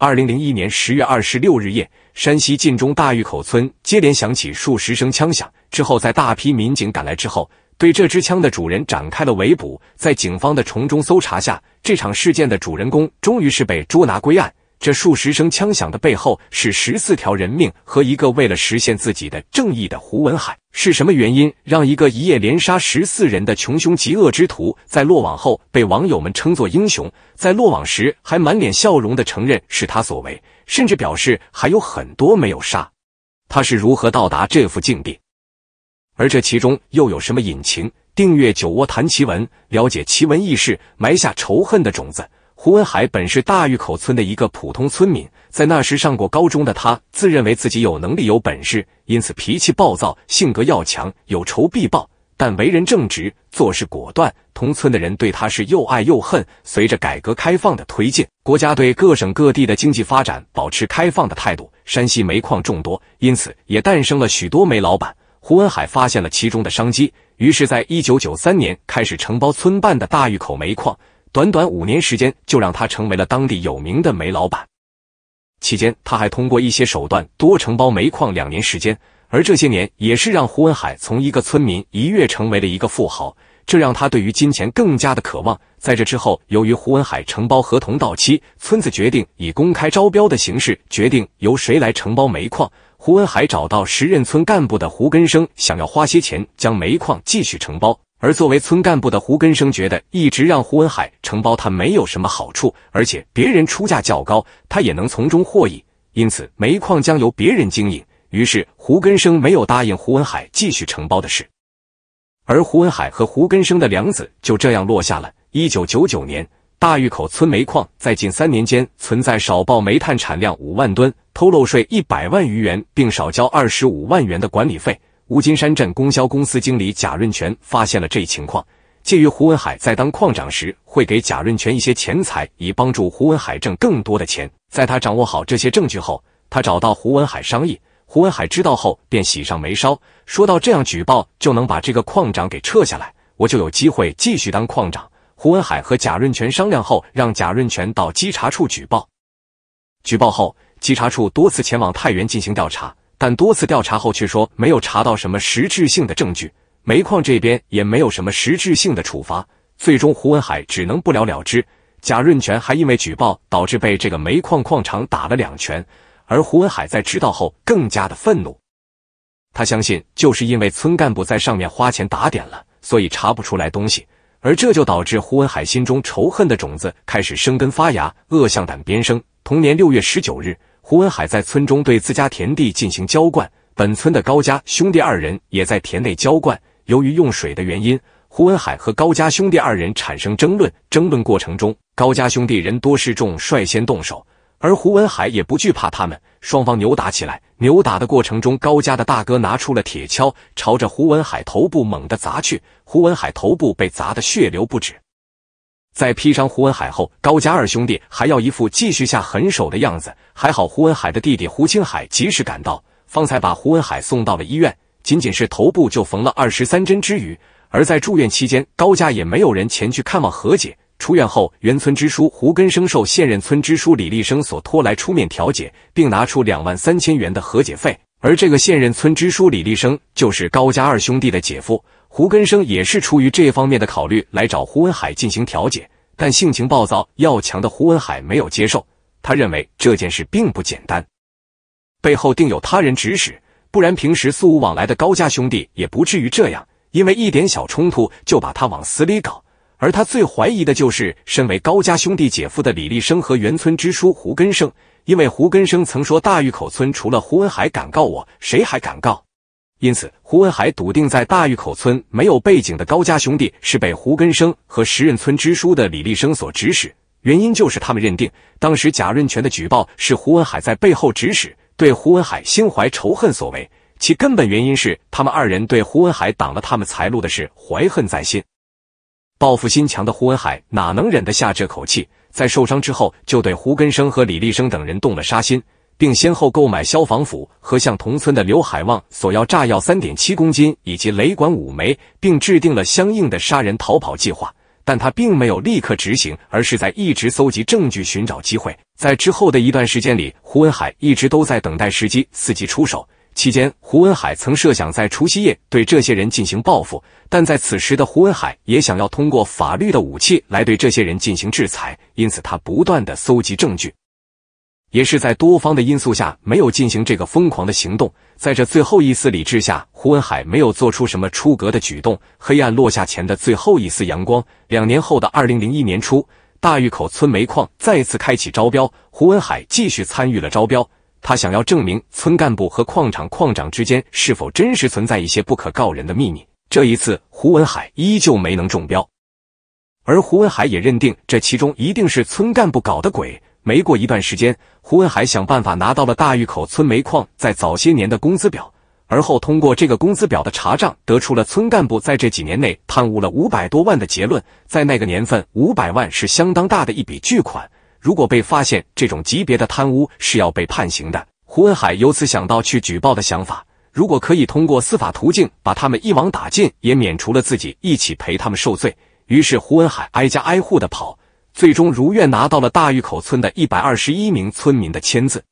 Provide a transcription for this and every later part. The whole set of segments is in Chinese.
二零零一年十月二十六日夜，山西晋中大峪口村接连响起数十声枪响。之后，在大批民警赶来之后，对这支枪的主人展开了围捕。在警方的从中搜查下，这场事件的主人公终于是被捉拿归案。这数十声枪响的背后是十四条人命和一个为了实现自己的正义的胡文海。是什么原因让一个一夜连杀十四人的穷凶极恶之徒在落网后被网友们称作英雄？在落网时还满脸笑容的承认是他所为，甚至表示还有很多没有杀。他是如何到达这副境地？而这其中又有什么隐情？订阅“酒窝谈奇闻”，了解奇闻异事，埋下仇恨的种子。胡文海本是大峪口村的一个普通村民，在那时上过高中的他，自认为自己有能力、有本事，因此脾气暴躁，性格要强，有仇必报。但为人正直，做事果断。同村的人对他是又爱又恨。随着改革开放的推进，国家对各省各地的经济发展保持开放的态度。山西煤矿众多，因此也诞生了许多煤老板。胡文海发现了其中的商机，于是，在一九九三年开始承包村办的大峪口煤矿。短短五年时间，就让他成为了当地有名的煤老板。期间，他还通过一些手段多承包煤矿。两年时间，而这些年也是让胡文海从一个村民一跃成为了一个富豪，这让他对于金钱更加的渴望。在这之后，由于胡文海承包合同到期，村子决定以公开招标的形式决定由谁来承包煤矿。胡文海找到时任村干部的胡根生，想要花些钱将煤矿继续承包。而作为村干部的胡根生觉得，一直让胡文海承包他没有什么好处，而且别人出价较高，他也能从中获益，因此煤矿将由别人经营。于是胡根生没有答应胡文海继续承包的事，而胡文海和胡根生的梁子就这样落下了。一九九九年，大峪口村煤矿在近三年间存在少报煤炭产量五万吨、偷漏税一百万余元，并少交二十五万元的管理费。乌金山镇供销公司经理贾润全发现了这一情况。鉴于胡文海在当矿长时会给贾润全一些钱财，以帮助胡文海挣更多的钱。在他掌握好这些证据后，他找到胡文海商议。胡文海知道后便喜上眉梢，说到：“这样举报就能把这个矿长给撤下来，我就有机会继续当矿长。”胡文海和贾润全商量后，让贾润全到稽查处举报。举报后，稽查处多次前往太原进行调查。但多次调查后，却说没有查到什么实质性的证据，煤矿这边也没有什么实质性的处罚，最终胡文海只能不了了之。贾润泉还因为举报导致被这个煤矿矿长打了两拳，而胡文海在知道后更加的愤怒。他相信就是因为村干部在上面花钱打点了，所以查不出来东西，而这就导致胡文海心中仇恨的种子开始生根发芽，恶向胆边生。同年六月十九日。胡文海在村中对自家田地进行浇灌，本村的高家兄弟二人也在田内浇灌。由于用水的原因，胡文海和高家兄弟二人产生争论。争论过程中，高家兄弟人多势众，率先动手，而胡文海也不惧怕他们，双方扭打起来。扭打的过程中，高家的大哥拿出了铁锹，朝着胡文海头部猛地砸去，胡文海头部被砸得血流不止。在劈伤胡文海后，高家二兄弟还要一副继续下狠手的样子。还好胡文海的弟弟胡青海及时赶到，方才把胡文海送到了医院。仅仅是头部就缝了二十三针之余。而在住院期间，高家也没有人前去看望和解。出院后，原村支书胡根生受现任村支书李立生所托来出面调解，并拿出两万三千元的和解费。而这个现任村支书李立生，就是高家二兄弟的姐夫。胡根生也是出于这方面的考虑来找胡文海进行调解，但性情暴躁要强的胡文海没有接受。他认为这件事并不简单，背后定有他人指使，不然平时素无往来的高家兄弟也不至于这样，因为一点小冲突就把他往死里搞。而他最怀疑的就是身为高家兄弟姐夫的李立生和原村支书胡根生，因为胡根生曾说大峪口村除了胡文海敢告我，谁还敢告？因此，胡文海笃定在大峪口村没有背景的高家兄弟是被胡根生和时任村支书的李立生所指使。原因就是他们认定当时贾润全的举报是胡文海在背后指使，对胡文海心怀仇恨所为。其根本原因是他们二人对胡文海挡了他们财路的事怀恨在心。报复心强的胡文海哪能忍得下这口气？在受伤之后，就对胡根生和李立生等人动了杀心。并先后购买消防斧和向同村的刘海旺索要炸药三点七公斤以及雷管五枚，并制定了相应的杀人逃跑计划。但他并没有立刻执行，而是在一直搜集证据，寻找机会。在之后的一段时间里，胡文海一直都在等待时机，伺机出手。期间，胡文海曾设想在除夕夜对这些人进行报复，但在此时的胡文海也想要通过法律的武器来对这些人进行制裁，因此他不断的搜集证据。也是在多方的因素下，没有进行这个疯狂的行动。在这最后一丝理智下，胡文海没有做出什么出格的举动。黑暗落下前的最后一丝阳光。两年后的二零零一年初，大峪口村煤矿再次开启招标，胡文海继续参与了招标。他想要证明村干部和矿场矿长之间是否真实存在一些不可告人的秘密。这一次，胡文海依旧没能中标，而胡文海也认定这其中一定是村干部搞的鬼。没过一段时间，胡文海想办法拿到了大峪口村煤矿在早些年的工资表，而后通过这个工资表的查账，得出了村干部在这几年内贪污了五百多万的结论。在那个年份，五百万是相当大的一笔巨款，如果被发现这种级别的贪污是要被判刑的。胡文海由此想到去举报的想法，如果可以通过司法途径把他们一网打尽，也免除了自己一起陪他们受罪。于是胡文海挨家挨户的跑。最终如愿拿到了大峪口村的一百二十一名村民的签字，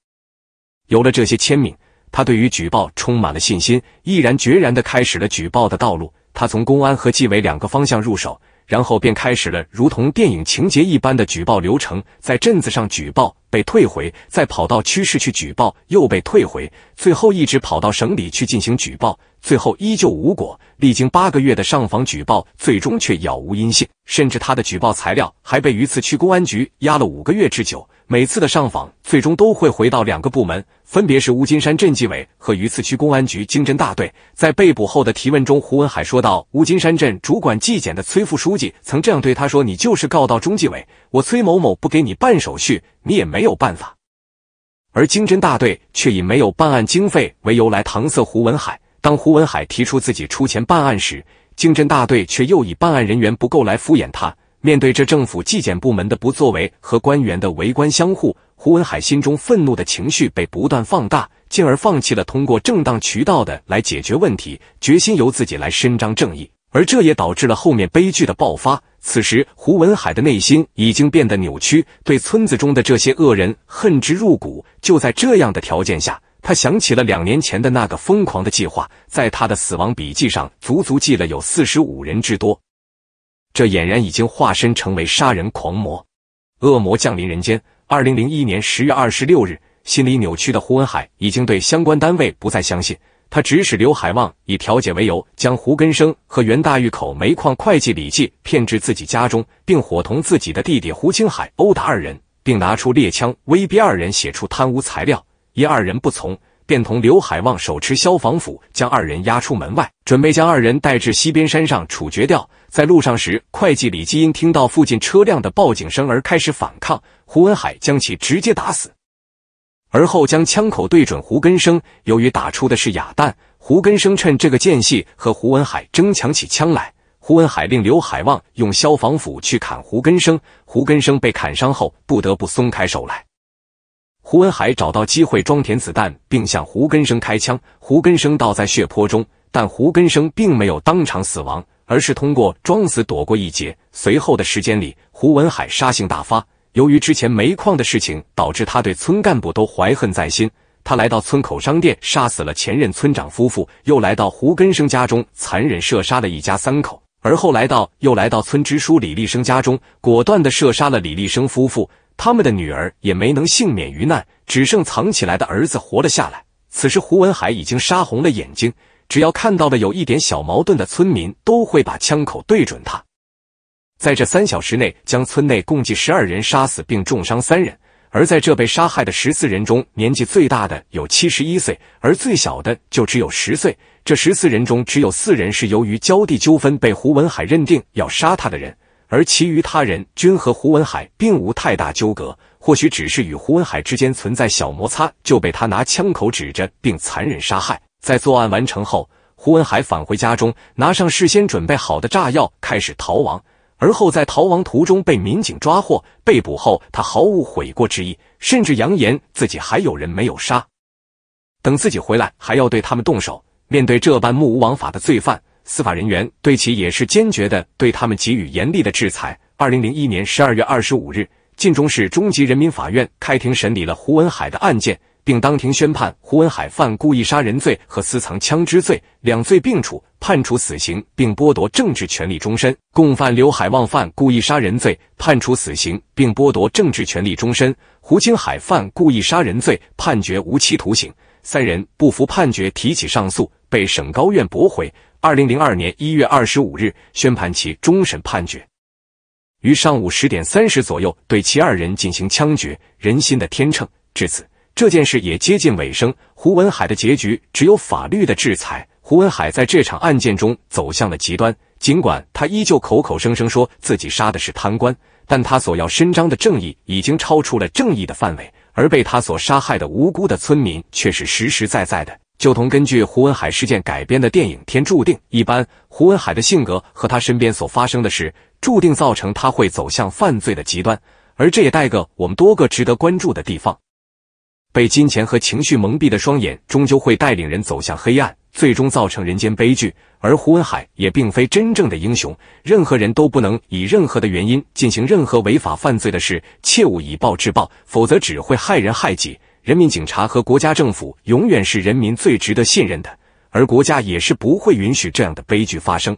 有了这些签名，他对于举报充满了信心，毅然决然的开始了举报的道路。他从公安和纪委两个方向入手，然后便开始了如同电影情节一般的举报流程。在镇子上举报被退回，再跑到区市去举报又被退回，最后一直跑到省里去进行举报。最后依旧无果，历经八个月的上访举报，最终却杳无音信，甚至他的举报材料还被榆次区公安局压了五个月之久。每次的上访，最终都会回到两个部门，分别是乌金山镇纪委和榆次区公安局经侦大队。在被捕后的提问中，胡文海说道：“乌金山镇主管纪检的崔副书记曾这样对他说：‘你就是告到中纪委，我崔某某不给你办手续，你也没有办法。’而经侦大队却以没有办案经费为由来搪塞胡文海。”当胡文海提出自己出钱办案时，经侦大队却又以办案人员不够来敷衍他。面对这政府纪检部门的不作为和官员的为官相护，胡文海心中愤怒的情绪被不断放大，进而放弃了通过正当渠道的来解决问题，决心由自己来伸张正义。而这也导致了后面悲剧的爆发。此时，胡文海的内心已经变得扭曲，对村子中的这些恶人恨之入骨。就在这样的条件下。他想起了两年前的那个疯狂的计划，在他的死亡笔记上足足记了有四十五人之多，这俨然已经化身成为杀人狂魔，恶魔降临人间。二零零一年十月二十六日，心理扭曲的胡文海已经对相关单位不再相信，他指使刘海旺以调解为由，将胡根生和原大峪口煤矿会计李继骗至自己家中，并伙同自己的弟弟胡青海殴打二人，并拿出猎枪威逼二人写出贪污材料。因二人不从，便同刘海旺手持消防斧将二人押出门外，准备将二人带至西边山上处决掉。在路上时，会计李基因听到附近车辆的报警声而开始反抗，胡文海将其直接打死，而后将枪口对准胡根生。由于打出的是哑弹，胡根生趁这个间隙和胡文海争抢起枪来。胡文海令刘海旺用消防斧去砍胡根生，胡根生被砍伤后不得不松开手来。胡文海找到机会装填子弹，并向胡根生开枪，胡根生倒在血泊中，但胡根生并没有当场死亡，而是通过装死躲过一劫。随后的时间里，胡文海杀性大发，由于之前煤矿的事情，导致他对村干部都怀恨在心。他来到村口商店，杀死了前任村长夫妇，又来到胡根生家中，残忍射杀了一家三口。而后来到又来到村支书李立生家中，果断的射杀了李立生夫妇。他们的女儿也没能幸免于难，只剩藏起来的儿子活了下来。此时，胡文海已经杀红了眼睛，只要看到了有一点小矛盾的村民，都会把枪口对准他。在这三小时内，将村内共计十二人杀死，并重伤三人。而在这被杀害的十四人中，年纪最大的有七十一岁，而最小的就只有十岁。这十四人中，只有四人是由于交地纠纷被胡文海认定要杀他的人。而其余他人均和胡文海并无太大纠葛，或许只是与胡文海之间存在小摩擦，就被他拿枪口指着并残忍杀害。在作案完成后，胡文海返回家中，拿上事先准备好的炸药开始逃亡，而后在逃亡途中被民警抓获。被捕后，他毫无悔过之意，甚至扬言自己还有人没有杀，等自己回来还要对他们动手。面对这般目无王法的罪犯。司法人员对其也是坚决的，对他们给予严厉的制裁。二零零一年十二月二十五日，晋中市中级人民法院开庭审理了胡文海的案件，并当庭宣判胡文海犯故意杀人罪和私藏枪支罪，两罪并处，判处死刑，并剥夺政治权利终身。共犯刘海旺犯故意杀人罪，判处死刑，并剥夺政治权利终身。胡青海犯故意杀人罪，判决无期徒刑。三人不服判决，提起上诉，被省高院驳回。二零零二年一月二十五日，宣判其终审判决，于上午十点三十左右，对其二人进行枪决。人心的天秤，至此，这件事也接近尾声。胡文海的结局只有法律的制裁。胡文海在这场案件中走向了极端，尽管他依旧口口声声说自己杀的是贪官，但他所要伸张的正义已经超出了正义的范围，而被他所杀害的无辜的村民却是实实在在的。就同根据胡文海事件改编的电影《天注定》一般，胡文海的性格和他身边所发生的事，注定造成他会走向犯罪的极端，而这也带个我们多个值得关注的地方。被金钱和情绪蒙蔽的双眼，终究会带领人走向黑暗，最终造成人间悲剧。而胡文海也并非真正的英雄，任何人都不能以任何的原因进行任何违法犯罪的事，切勿以暴制暴，否则只会害人害己。人民警察和国家政府永远是人民最值得信任的，而国家也是不会允许这样的悲剧发生。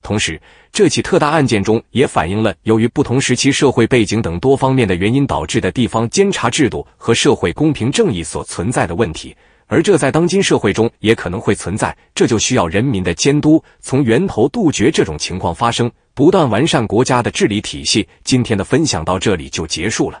同时，这起特大案件中也反映了由于不同时期、社会背景等多方面的原因导致的地方监察制度和社会公平正义所存在的问题，而这在当今社会中也可能会存在。这就需要人民的监督，从源头杜绝这种情况发生，不断完善国家的治理体系。今天的分享到这里就结束了。